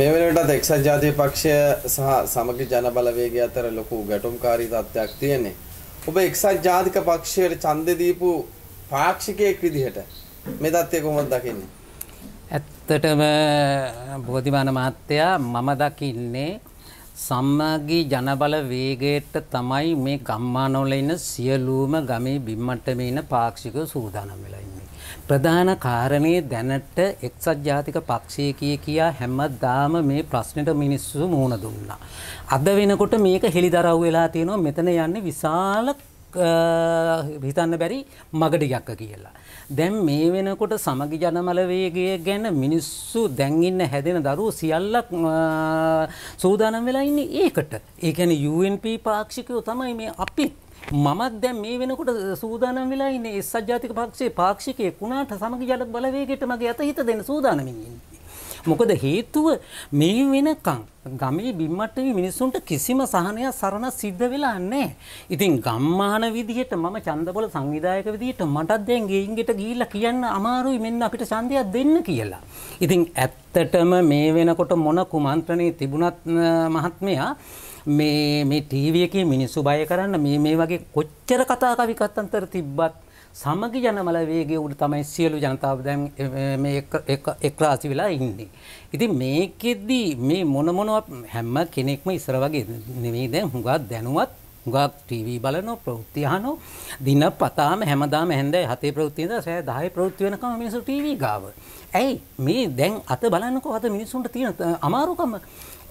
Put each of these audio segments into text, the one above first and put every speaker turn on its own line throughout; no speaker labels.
මේ වෙනටත් එක්සත් ජාතිය පක්ෂය සහ සමග ජනබලවේග අතර ලොකු ගැටුම්කාරී තත්ත්වයක් තියෙන්නේ. ඔබ එක්සත් ජාතික පක්ෂයට ඡන්දේ දීපු පාක්ෂිකයෙක් විදිහට මේ தත්ත්වය කොහොමද දකින්නේ?
ඇත්තටම බෝධිමාන මහත්තයා මම දකින්නේ සම්මාගී ජනබල වේගයට තමයි මේ ගම්මානවල ඉන්න සියලුම ගමේ බිම්මට්ටමේ ඉන්න පාක්ෂික සූදානම් වෙලා ඉන්නේ. ප්‍රධාන කාරණේ දැනට එක්සත් ජාතික පක්ෂය කිය කියා හැමදාම මේ ප්‍රශ්නෙට මිනිස්සු මුහුණ දුන්නා. අද වෙනකොට මේක හෙළිදරව් වෙලා තියෙනවා මෙතන යන්නේ විශාල හිතන්න බැරි මගට යක්ක කියලා. දැන් මේ වෙනකොට සමගි ජනමලවේගය ගැන මිනිස්සු දැන්ඉන්න හැදෙන දරු සියල්ලක් සූදානම් වෙලා ඉන්නේ ඒකට. ඒකැන UNP පාක්ෂිකයෝ තමයි මේ අපිත්. මමත් දැන් මේ වෙනකොට සූදානම් වෙලා ඉන්නේ එස් අජාතික පක්ෂයේ පාක්ෂිකයෙක් වුණාට සමග ජල බලවේගයට මගේ අත හිත දෙන්න සූදානමින් ඉන්නේ. මොකද හේතුව මේ වෙනකන් ගමේ බිම්මට්ටේ මිනිස්සුන්ට කිසිම සහනයක් සරණ සිද්ධ වෙලා නැහැ. ඉතින් ගම්මාන විදිහට මම ඡන්දබල සංවිධායක විදිහට මටත් දැන් ගෙයින් ගෙට ගිහිල්ලා කියන්න අමාරුයි මෙන්න අපිට ඡන්දයක් දෙන්න කියලා. ඉතින් ඇත්තටම මේ වෙනකොට මොන කුමන්ත්‍රණේ තිබුණත් මහත්මයා මේ මේ ටීවී එකේ මිනිස්සු බය කරන්න මේ මේ වගේ කොච්චර කතා කවි කතන්තර තිබ්බත් සමගි ජනමල වේගයේ උඩ තමයි සියලු ජනතාව දැන් මේ එක්රාසි වෙලා ඉන්නේ. ඉතින් මේකෙදි මේ මොන මොනවා හැම කෙනෙක්ම ඉස්සර වගේ නෙමෙයි දැන් හුඟක් දැනුවත් හුඟක් ටීවී බලනෝ ප්‍රවෘත්ති අහනෝ දිනපතාම හැමදාම හැන්දෑ හතේ ප්‍රවෘත්ති ඉඳලා සෑ 10 ප්‍රවෘත්ති වෙනකම් මිනිස්සු ටීවී ගාව. ඇයි මේ දැන් අත බලන්නකෝ අත මිනිස්සුන්ට තියෙන අමාරුකම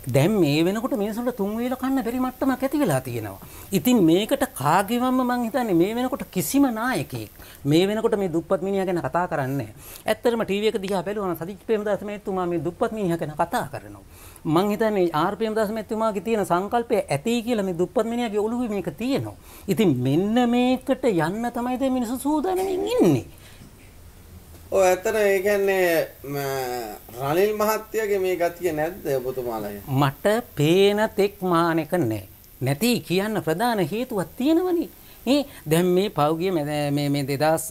දැන් මේ වෙනකොට මිනිසුන්ට තුන් වේල කන්න බැරි මට්ටමක් ඇති වෙලා තියෙනවා. ඉතින් මේකට කාගෙවම්ම මං හිතන්නේ මේ වෙනකොට කිසිම නායකයෙක් මේ වෙනකොට මේ දුප්පත් මිනිහා ගැන කතා කරන්නේ නැහැ. ඇත්තටම ටීවී එක දිහා බැලුවා නම් සතිජ් ප්‍රේමදාස මෙතුමා මේ දුප්පත් මිනිහා ගැන කතා කරනවා. මං හිතන්නේ ආර් ප්‍රේමදාස මෙතුමාගේ තියෙන සංකල්පය ඇති කියලා මේ දුප්පත් මිනිහාගේ ඔළුවේ මේක තියෙනවා. ඉතින් මෙන්න මේකට යන්න තමයි දැන් මිනිස්සු සූදානම්ින් ඉන්නේ.
ඔය ඇත්තට ඒ කියන්නේ රනිල් මහත්තයාගේ මේ ගතිය නැද්ද ඔබතුමාලගේ?
මට පේන තෙක් මානෙක නැහැ. නැති කියන්න ප්‍රධාන හේතුවක් තියෙනවනේ. දැන් මේ පෞගිය මේ දෙදස්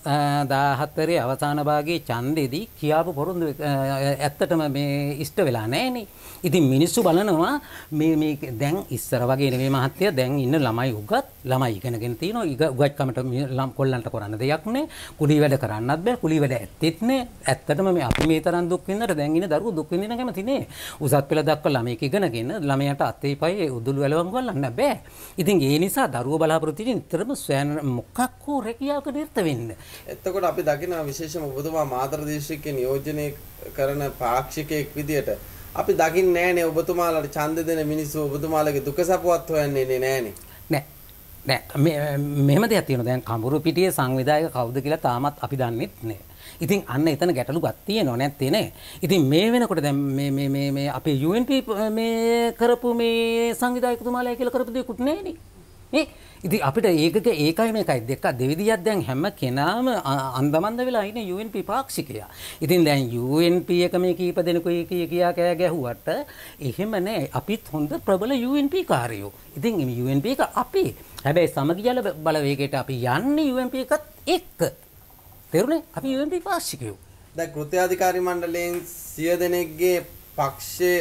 දාහත්තරේ අවසාන භාගයේ ඡන්දෙදී කියාපු පොරොන්දු ඇත්තටම මේ ඉෂ්ට වෙලා නැහැනේ. ඉතින් මිනිස්සු බලනවා මේ මේ දැන් ඉස්සර වගේ නෙමෙයි මහත්තයා දැන් ඉන්න ළමයි උගත් ළමයි ඉගෙනගෙන තිනවා උගත් කමට කොල්ලන්ට කරන්න දෙයක් නැහැ. කුලී වැඩ කරන්නත් බෑ. කුලී වැඩ ඇත්තෙත් නැහැ. ඇත්තටම මේ අපි මේ තරම් දුක් විඳනට දැන් ඉන්න දරුවෝ දුක් විඳින කැමති නේ. උසස් පෙළ දක්වා ළමයෙක් ඉගෙනගෙන ළමයාට අතේ පයි උදුළු වැලවම් කරන්න බෑ. ඉතින් ඒ නිසා දරුවෝ බලාපොරොත්තු වෙන නිතරම සොයන මොකක් හෝ රැකියාවක නිර්ත
වෙන්න. එතකොට අපි දකිනවා විශේෂම ඔබතුමා මාතර දේශිකේ නියෝජනය කරන පාක්ෂිකයෙක් විදියට අපි දකින්නේ නෑනේ ඔබතුමාලට ඡන්ද දෙන මිනිස්සු ඔබතුමාලගේ දුක සපුවත් හොයන්නේ නෑනේ.
නෑ. නෑ මෙහෙම දෙයක් තියෙනවා. දැන් කඹුරු පිටියේ සංවිධායක කවුද කියලා තාමත් අපි දන්නෙත් නෑ. ඉතින් අන්න එතන ගැටලු ගත් තියෙනවා නැත්තේ නේ. ඉතින් මේ වෙනකොට දැන් මේ මේ මේ මේ අපේ UNP මේ කරපු මේ සංවිධායකතුමාලා කියලා කරපු දේකුත් නෑනේ. මේ ඉති අපිට ඒකක ඒකයි මේකයි දෙක් දෙවිදිියත් දැන් හැම කෙනාම අන්දමන්ද වෙලා ඉන්න UNP පාක්ෂිකය. ඉතින් දැන් UNP එක මේ කීප දෙනකු කිය කියා කෑ ගැහුවට එහෙමනේ අපිත් හොඳ ප්‍රබල UNP කාරයෝ. ඉතින් UNP එක අපි හැබැයි සමගියල බලවේගේට අපි යන්න UNP එකත් එක්ක. තෙරුණේ
අපි UNP පාක්ෂිකයෝ. ද කෘතියාධිකාරි මණ්ඩලයෙන් සිය දෙනෙක්ගේ පක්ෂය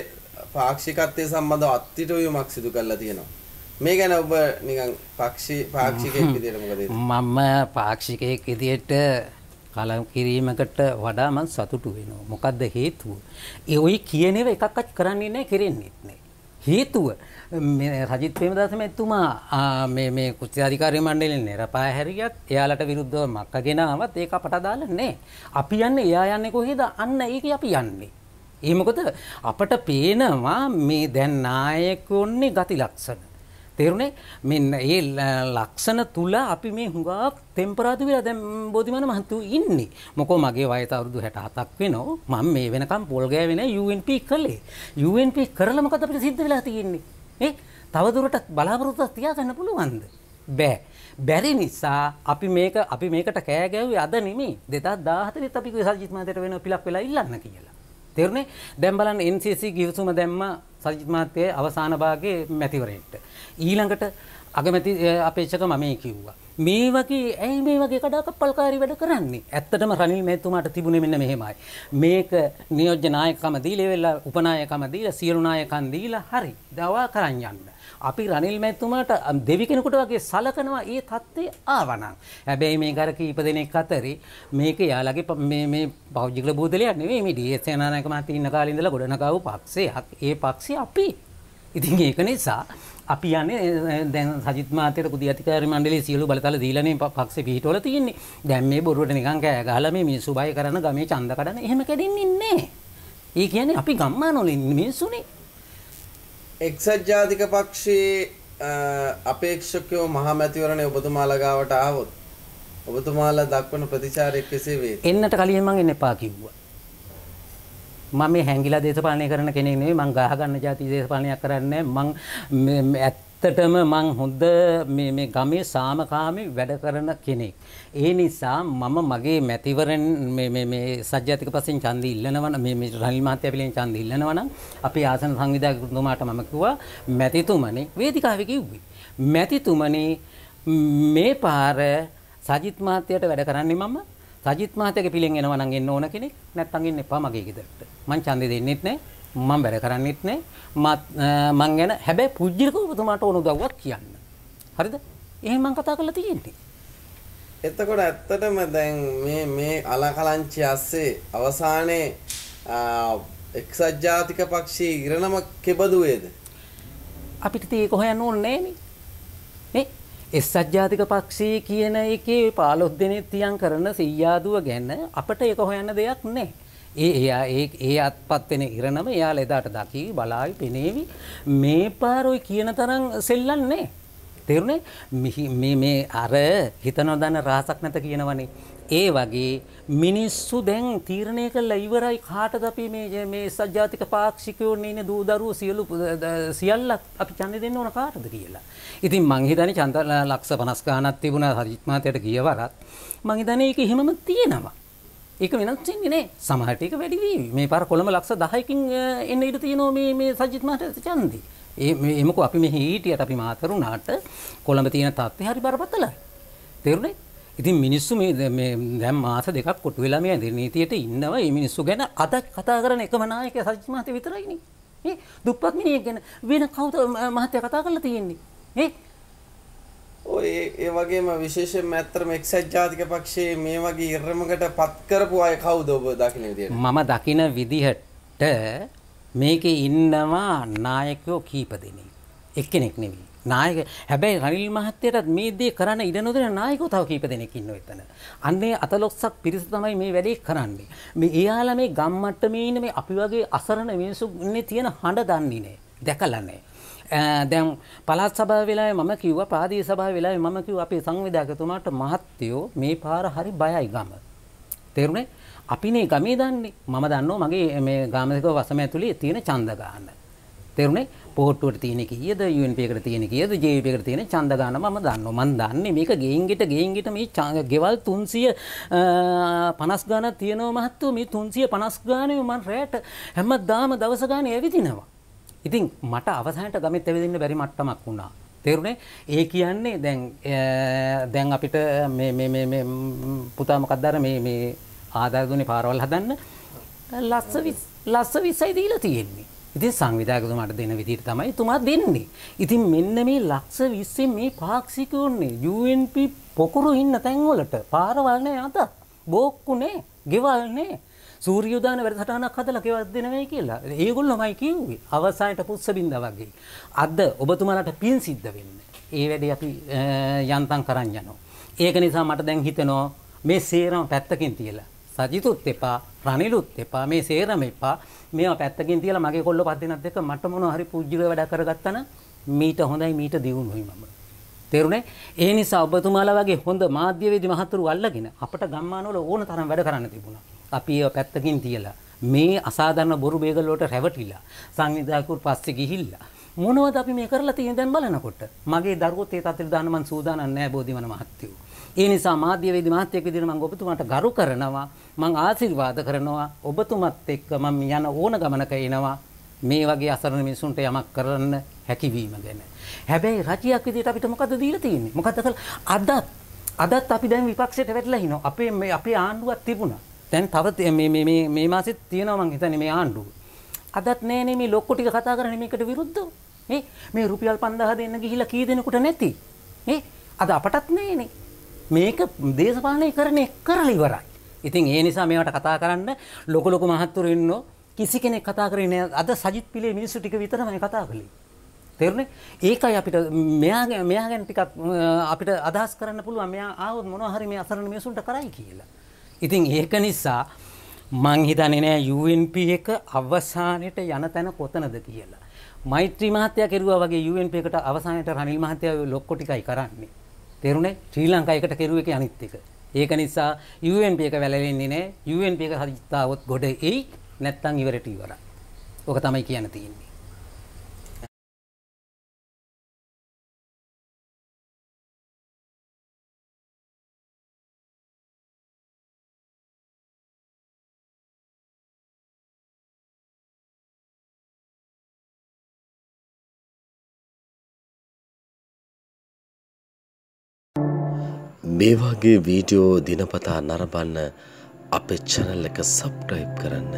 පාක්ෂිකත්වය සම්බඳ අත්තිටවයුමක් සිදු කරලා තියෙනවා. මේ ගැන ඔබ නිකන් පක්ෂි පාක්ෂිකයෙක් විදියට මොකද
මම පාක්ෂිකයෙක් විදියට කලම් කිරීමකට වඩා මම සතුටු වෙනවා. මොකද්ද හේතුව? ඒ ඔය කියන ඒවා එකක්වත් කරන්නේ නැහැ, කෙරෙන්නේත් නැහැ. හේතුව මේ රජිත් ප්‍රේමදාස මැතිතුමා මේ මේ කුස්ති අධිකාරී මණ්ඩලයෙන් නිරපාය හැරියත් එයාලට විරුද්ධව මක්කගෙන ආවත් ඒක අපට අදාළ නැහැ. අපි යන්නේ එයා යන්නේ කොහේද? අන්න ඒක අපි යන්නේ. ඒ මොකද අපට පේනවා මේ දැන් නායකයෝන්නේ ගති ලක්ෂණ. තේරුණේ මෙන්න ඒ ලක්ෂණ තුල අපි මේ හුඟා තෙම්පරාදු වෙලා දැන් බෝධිමන මහතු ඉන්නේ. මොකෝ මගේ වයස අවුරුදු 67ක් වෙනව. මම මේ වෙනකම් පොල් ගෑවේ නැහැ UNP කළේ. UNP කරලා මොකද අපිට සිද්ධ වෙලා තියෙන්නේ? නේ? තවදුරටත් බලාපොරොත්තු තියාගන්න පුළුවන්ද? බෑ. බැරි නිසා අපි මේක අපි මේකට කෑ ගැව්වේ අද නෙමෙයි 2014 ත් අපි සල්ජිත් මහතට වෙන පිලක් වෙලා ඉල්ලන්න කියලා. තේරුණේ දැන් බලන්න NCC ගිවිසුම දැම්ම සජිත් මහත්තයේ අවසාන භාගයේ මැතිවරයෙක්ට. ඊළඟට අගමැති අපේක්ෂක මම මේ කිව්වා. මේ වගේ ඇයි මේ වගේ කඩාකප්පල්කාරී වැඩ කරන්නේ ඇත්තටම රනිල් මැතිතුමාට තිබුණේ මෙන්න මෙහෙමයි මේක නියෝජ්‍ය නායකකම දීලා වෙලා උපනායකකම දීලා සියලු නායකයන් දීලා හරි දවා කරන් යන්න අපි රනිල් මැතිතුමාට දෙවි කෙනෙකුට වගේ සලකනවා ඒ தත්ත්වේ ආවනම් හැබැයි මේ ගර කීප දෙනෙක් අතරේ මේක යාළගේ මේ මේ පෞද්ගලික බූදලයක් නෙවෙයි මේ ඩී.එස්. සේනානායක මහත්තයා ඉන්න කාලේ ඉඳලා ගොඩනගාවු පක්ෂයක් ඒ පක්ෂය අපි ඉතින් ඒක නිසා අපි යන්නේ දැන් සජිත් මාතේට කුදියාතිකාරී මණ්ඩලයේ සියලු බලතල දීලානේ පක්ෂේ පිහිටවල තියෙන්නේ. දැන් මේ බොරුවට නිකන් කෑ ගහලා මේ මිනිස්සු බය කරන ගමේ ඡන්ද කඩන එහෙම කැදින්නේ නැහැ. ඒ කියන්නේ අපි ගම්මානවල ඉන්නේ මිනිස්සුනේ.
එක්සත් ජාතික පක්ෂයේ අපේක්ෂකයෝ මහමැතිවරණේ ඔබතුමා ළඟාවට ආවොත් ඔබතුමාලා දක්වන ප්‍රතිචාරය කෙසේ වේ?
එන්නට කලින් මම එන්න එපා කිව්වා. මම මේ හැංගිලා දේශපාලනය කරන කෙනෙක් නෙවෙයි මං ගහ ගන්න જાති දේශපාලනයක් කරන්නේ නැහැ මං ඇත්තටම මං හොඳ මේ මේ ගමේ සාමකාමී වැඩ කරන කෙනෙක්. ඒ නිසා මම මගේ මැතිවරණ මේ මේ මේ සජ්ජාතික පස්සෙන් ඡන්දි ඉල්ලනවන මේ මේ රනිල් මහත්තයා පිළින් ඡන්දි ඉල්ලනවනම් අපේ ආසන සංවිධායකතුමාට මම කිව්වා මැතිතුමනි වේදිකාවේ කිව්වේ. මැතිතුමනි මේ පාර සජිත් මහත්තයාට වැඩ කරන්නේ මම සජිත් මහත්තයාගේ පිලෙන් එනවා නම් එන්න ඕන කෙනෙක් නැත්නම් එන්න එපා මගේ ගෙදරට. මං ඡන්දෙ දෙන්නෙත් නැහැ. මම වැඩ කරන්නෙත් නැහැ. මං ගැන හැබැයි පුජ්ජිලක ඔබතුමාට ඕන උදව්වක් කියන්න. හරිද? එහෙනම් මං කතා කරලා තියෙන්නේ.
එතකොට ඇත්තටම දැන් මේ මේ අලකලංචි ඇස්සේ අවසානයේ එක්සත් ජාතික පක්ෂයේ ඉරණම කෙබඳු වේද?
අපිට ඒක හොයන්න ඕනේ නෑනේ. එස්සජ්ජාතික පක්ෂයේ කියන එකේ 15 දෙනෙක් තියන් කරන සීයාදුව ගැන අපිට ඒක හොයන්න දෙයක් නැහැ. ඒ එයා ඒ ඒ අත්පත් වෙන ඉරණම එයාලා එදාට දකි බලාවි පෙනේවි මේ පාරොයි කියන තරම් සෙල්ලම් නැහැ. තේරුණේ මේ මේ අර හිතනොදන්න රහසක් නැත කියනවනේ. ඒ වගේ මිනිස්සු දැන් තීරණය කළ ඉවරයි කාටද අපි මේ මේ සජ්ජාතික පාක්ෂිකයෝන්නේ ඉන්නේ දූ දරුවෝ සියලු සියල්ලක් අපි ඡන්දෙ දෙන්න ඕන කාටද කියලා. ඉතින් මං හිතන්නේ ඡන්ද ලක්ෂ 50 ගණනක් තිබුණා හරිත් මාතයට ගිය වරත් මං හිතන්නේ ඒක එහෙමම තියෙනවා. ඒක වෙනස් වෙන්නේ නැහැ. සමහරට ඒක වැඩි වෙවි. මේ පාර කොළඹ ලක්ෂ 10කින් එන්න ඉඩ තියෙනවා මේ මේ සජ්ජිත් මාතයට ඡන්දේ. එමක අපි මෙ හිටියට අපි මාතරුණාට කොළඹ තියෙන තත්ත්ව හරි බරපතලයි. තෙරුණේ ඉතින් මිනිස්සු දැම් මාස දෙකක් කොට් වෙලා මේ ඇදිර නීතියට ඉන්නවා ඒ මිනිස්සු ගැන අදක් කතා කරන එක මනායක සජ්මාත විතරයින. දුප්පත් මිනිිය ගැන වෙන කවුත මහතය කතා කරලා තියෙන්නේ. ඒ
ඒ වගේම විශේෂෙන් ඇත්තරම එක්සත් ජාතික පක්ෂයේ මේ වගේ ඉර්රමකට පත්කරපු අය කවුද ඔබ දකින විදිහට
මම දකින විදිහට මේකේ ඉන්නවා නායකයෝ කීප දෙනෙක්. එක්කෙනෙක් නෙවෙයි. නායක හැබැයි රනිල් මහත්තයටත් මේ දේ කරන්න ඉඩ නොදෙන නායකයෝ තව කීප දෙනෙක් ඉන්නවා එතන. අන්නේ අතලොස්සක් පිරිස තමයි මේ වැඩේ කරන්නේ. මේ එයාලා මේ ගම්මට්ටමේ ඉන්න මේ අපි වගේ අසරණ මිනිස්සු ඉන්නේ තියෙන හඬ දන්නේ නැහැ. දැකලා නැහැ. දැම් පලත් සභා වෙලා මම කිව්ව ප්‍රාදී සභා වෙලා මම කිව් අපේ සංවිධාකතුමාට මහත්තයෝ මේ පාර හරි බයයි ගම. තෙරුණේ අපිනේ ගමේ දන්නේ මම දන්නවා මගේ මේ ගාමසික වසම ඇතුලේ තියෙන ඡන්ද ගාන. තේරුණේ? පොහට්ටුවට තියෙන කීයද UNP එකට තියෙන කීයද JP එකට තියෙන ඡන්ද ගාන මම දන්නවා. මම දන්නේ මේක ගෙයින් ගෙට ගෙයින් ගෙට මේ ගෙවල් 350 ගානක් තියෙනවා මහත්තයෝ මේ 350 ගානේ මම රැට හැමදාම දවස ගානේ ඇවිදිනවා. ඉතින් මට අවසානට ගමෙත් ඇවිදින්න බැරි මට්ටමක් වුණා. තේරුණේ ඒ කියන්නේ දැන් දැන් අපිට මේ මේ මේ පුතා මොකක්ද අර මේ මේ ආදාය දුන්නේ පාරවල් හදන්න ලස්ස විස්සයි දීලා තියෙන්නේ. ඉතින් සංවිධායකතුමාට දෙන විදිහට තමයි තුමා දෙන්නේ. ඉතින් මෙන්න මේ ලක්ෂ 20 මේ පාක්ෂිකෝන්නේ UNP පොකුරු ඉන්න තැන්වලට පාරවල් නෑ අත. බෝක්කු නෑ, ගෙවල් නෑ. සූර්යෝදාන වැඩසටහනක් හදලා කෙවත් දෙනවයි කියලා. ඒගොල්ලොමයි කිව්වේ. අවසානයට පුස්ස බින්දා වගේ. අද ඔබතුමාලට පින් සිද්ධ වෙන්නේ. ඒ වැඩේ අපි යන්තම් කරන් යනවා. ඒක නිසා මට දැන් හිතෙනවා මේ සේරම පැත්තකින් තියලා සජිතුත් එපා රනිලුත් එපා මේ සේරම එපා මේවා පැත්තකින් තියලා මගේ කොල්ල පස් දෙනත් එක්ක මට මොනවා හරි පූජ්‍යක වැඩ කරගත්තන මීට හොඳයි මීට දියුණුයි මම තේරුණේ ඒ නිසා ඔබතුමාලා වගේ හොඳ මාධ්‍යවේදී මහතුරු අල්ලගෙන අපට ගම්මානවල ඕන තරම් වැඩ කරන්න තිබුණා අපි ඒවා පැත්තකින් තියලා මේ අසාධාරණ බොරු බේගල් වලට රැවටිලා සංවිධායකවරු පස්සේ ගිහිල්ලා මොනවද අපි මේ කරලා තියෙන දැන් බලනකොට මගේ දරුවෝ තේ තත්ත්වෙට දාන්න මං සූදානම් නැහැ බෝධිමන මහත්තයෝ ඒ නිසා මාධ්‍යවේදී මහත්තයෙක් විදිහට මම ඔබතුමාට ගරු කරනවා. මම ආශිර්වාද කරනවා. ඔබතුමත් එක්ක මම යන ඕන ගමනක එනවා. මේ වගේ අසරණ මිනිසුන්ට යමක් කරන්න හැකියවීම ගැන. හැබැයි රජියක් විදිහට අපිට මොකද දීලා තියෙන්නේ? මොකද කළ අදත් අදත් අපි දැන් විපක්ෂයට වැටලා හිනවා. අපේ මේ අපේ ආණ්ඩුවක් තිබුණා. දැන් තව මේ මේ මේ මේ මාසෙත් තියෙනවා මං හිතන්නේ මේ ආණ්ඩුව. අදත් නෑනේ මේ ලොක්කු ටික කතා කරන්නේ මේකට විරුද්ධව. මේ මේ රුපියල් 5000 දෙන්න ගිහිල්ලා කී දෙනෙකුට නැති. මේ අද අපටත් නෑනේ. මේක දේශපාලනය කරණය කරලා ඉවරයි. ඉතින් ඒ නිසා මේවට කතා කරන්න ලොකු ලොකු මහත්තුරු ඉන්නෝ කිසි කෙනෙක් කතා කරේ නෑ. අද සජිත් පිලේ මිනිස්සු ටික විතරමයි කතා කළේ. තේරුණේ? ඒකයි අපිට මෙයා මෙයා ගැන ටිකක් අපිට අදහස් කරන්න පුළුවන්. මෙයා ආවොත් මොනවා හරි මේ අසරණ මිනිසුන්ට කරයි කියලා. ඉතින් ඒක නිසා මං හිතන්නේ නෑ UNP එක අවසානයේට යන තැන කොතනද කියලා. මෛත්‍රී මහත්තයා කෙරුවා වගේ UNP එකට අවසානයේට රනිල් මහත්තයා ලොක්කො ටිකයි කරන්නේ. තේරුණේ ශ්‍රී ලංකාවකට කෙරුවේ ඒක අනිත් එක. ඒක නිසා UNP එක වැළලෙන්නේ නැහැ. UNP එක හරිතාවොත් ගොඩ එයි නැත්තම් ඉවරට ඉවරයි. ඕක තමයි කියන්න තියෙන්නේ.
මේ වගේ වීඩියෝ දිනපතා නරඹන්න අපේ channel එක subscribe කරන්න.